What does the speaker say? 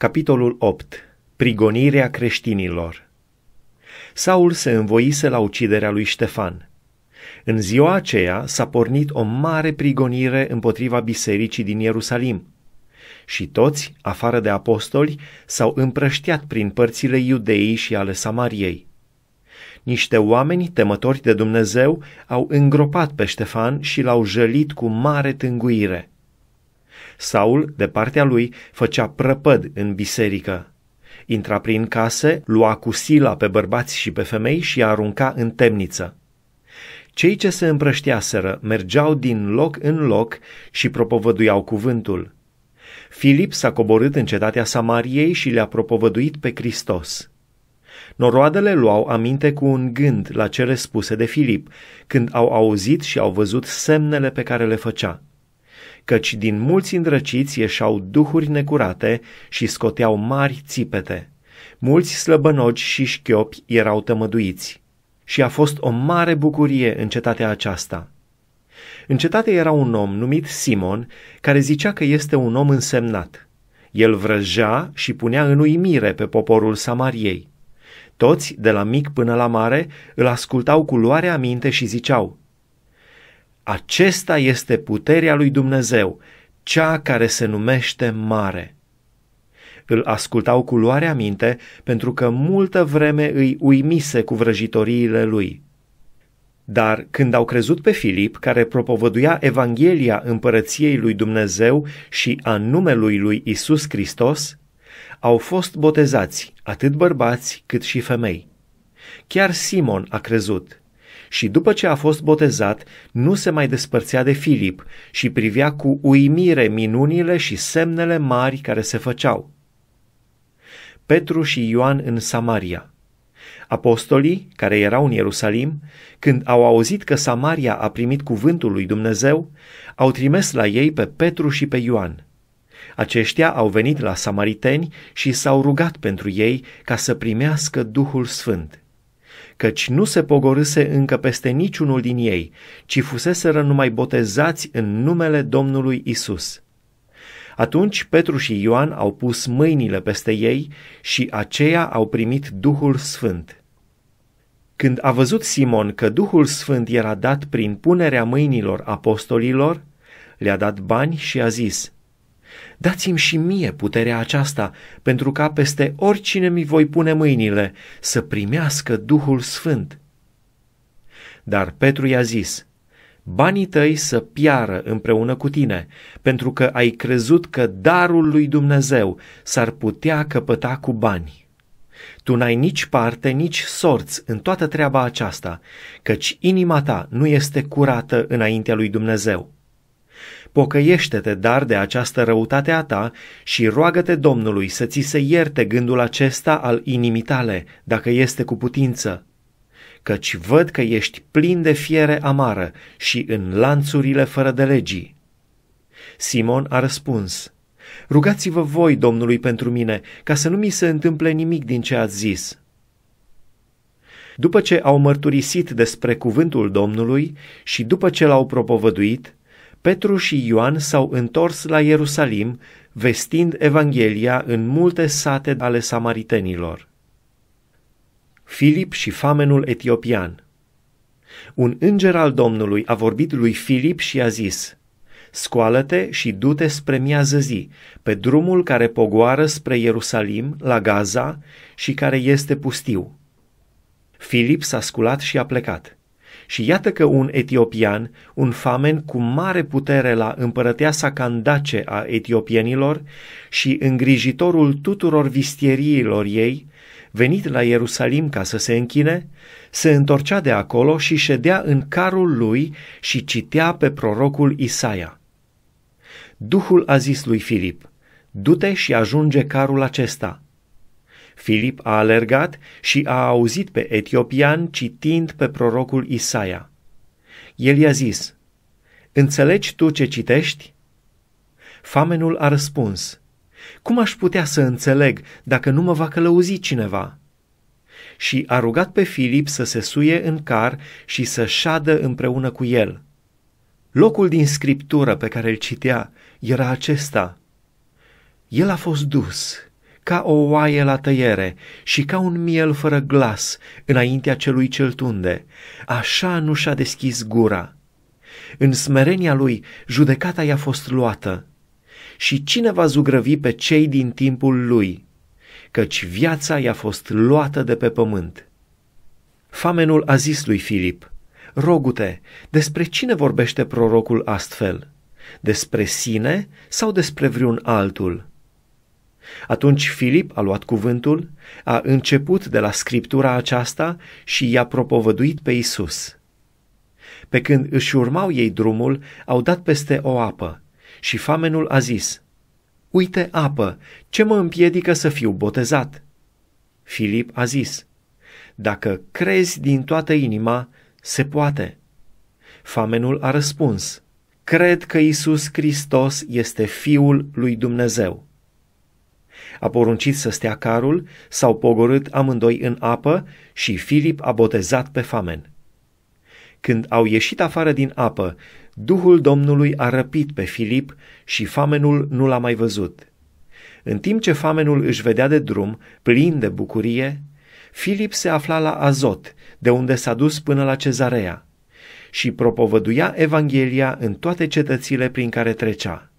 Capitolul 8. Prigonirea creștinilor Saul se învoise la uciderea lui Ștefan. În ziua aceea s-a pornit o mare prigonire împotriva bisericii din Ierusalim. Și toți, afară de apostoli, s-au împrăștiat prin părțile iudeii și ale Samariei. Niște oameni temători de Dumnezeu au îngropat pe Ștefan și l-au jălit cu mare tânguire. Saul, de partea lui, făcea prăpăd în biserică. Intra prin case, lua cu sila pe bărbați și pe femei și arunca în temniță. Cei ce se împrășteaseră mergeau din loc în loc și propovăduiau cuvântul. Filip s-a coborât în cetatea Samariei și le-a propovăduit pe Hristos. Noroadele luau aminte cu un gând la cele spuse de Filip, când au auzit și au văzut semnele pe care le făcea căci din mulți îndrăciți ieșau duhuri necurate și scoteau mari țipete. Mulți slăbănogi și șchiopi erau tămăduiți. Și a fost o mare bucurie în cetatea aceasta. În cetate era un om numit Simon, care zicea că este un om însemnat. El vrăja și punea în uimire pe poporul Samariei. Toți, de la mic până la mare, îl ascultau cu luare aminte și ziceau, acesta este puterea lui Dumnezeu, cea care se numește mare. Îl ascultau cu luare aminte, pentru că multă vreme îi uimise cu vrăjitoriile lui. Dar când au crezut pe Filip, care propovăduia Evanghelia împărăției lui Dumnezeu și a numelui lui Isus Hristos, au fost botezați atât bărbați cât și femei. Chiar Simon a crezut și după ce a fost botezat, nu se mai despărțea de Filip și privea cu uimire minunile și semnele mari care se făceau. Petru și Ioan în Samaria Apostolii, care erau în Ierusalim, când au auzit că Samaria a primit cuvântul lui Dumnezeu, au trimis la ei pe Petru și pe Ioan. Aceștia au venit la samariteni și s-au rugat pentru ei ca să primească Duhul Sfânt căci nu se pogorâse încă peste niciunul din ei, ci fuseseră numai botezați în numele Domnului Isus. Atunci Petru și Ioan au pus mâinile peste ei și aceia au primit Duhul Sfânt. Când a văzut Simon că Duhul Sfânt era dat prin punerea mâinilor apostolilor, le-a dat bani și a zis – Dați-mi și mie puterea aceasta, pentru ca peste oricine mi voi pune mâinile să primească Duhul Sfânt. Dar Petru i-a zis, banii tăi să piară împreună cu tine, pentru că ai crezut că darul lui Dumnezeu s-ar putea căpăta cu bani. Tu n-ai nici parte, nici sorți în toată treaba aceasta, căci inima ta nu este curată înaintea lui Dumnezeu. Pocăiește-te, dar, de această răutate a ta și roagă-te Domnului să ți se ierte gândul acesta al inimii tale, dacă este cu putință, căci văd că ești plin de fiere amară și în lanțurile fără de legii. Simon a răspuns, Rugați-vă voi, Domnului, pentru mine, ca să nu mi se întâmple nimic din ce ați zis. După ce au mărturisit despre cuvântul Domnului și după ce l-au propovăduit, Petru și Ioan s-au întors la Ierusalim, vestind Evanghelia în multe sate ale samaritenilor. Filip și famenul etiopian Un înger al Domnului a vorbit lui Filip și a zis, Scoală-te și du-te spre miază zi, pe drumul care pogoară spre Ierusalim, la Gaza, și care este pustiu. Filip s-a sculat și a plecat – și iată că un etiopian, un famen cu mare putere la împărăteasa candace a etiopienilor și îngrijitorul tuturor vistieriilor ei, venit la Ierusalim ca să se închine, se întorcea de acolo și ședea în carul lui și citea pe prorocul Isaia. Duhul a zis lui Filip, du-te și ajunge carul acesta – Filip a alergat și a auzit pe etiopian citind pe prorocul Isaia. El i-a zis, Înțelegi tu ce citești? Famenul a răspuns, Cum aș putea să înțeleg dacă nu mă va călăuzi cineva? Și a rugat pe Filip să se suie în car și să șadă împreună cu el. Locul din scriptură pe care îl citea era acesta. El a fost dus ca o oaie la tăiere și ca un miel fără glas înaintea celui cel tunde, așa nu și-a deschis gura. În smerenia lui, judecata i-a fost luată. Și cine va zugrăvi pe cei din timpul lui? Căci viața i-a fost luată de pe pământ. Famenul a zis lui Filip, Rogute, despre cine vorbește prorocul astfel? Despre sine sau despre vreun altul?" Atunci Filip a luat cuvântul, a început de la scriptura aceasta și i-a propovăduit pe Isus. Pe când își urmau ei drumul, au dat peste o apă și famenul a zis, Uite apă, ce mă împiedică să fiu botezat?" Filip a zis, Dacă crezi din toată inima, se poate." Famenul a răspuns, Cred că Isus Hristos este Fiul lui Dumnezeu. A poruncit să stea carul, s-au pogorât amândoi în apă și Filip a botezat pe famen. Când au ieșit afară din apă, Duhul Domnului a răpit pe Filip și famenul nu l-a mai văzut. În timp ce famenul își vedea de drum, plin de bucurie, Filip se afla la Azot, de unde s-a dus până la cezarea, și propovăduia Evanghelia în toate cetățile prin care trecea.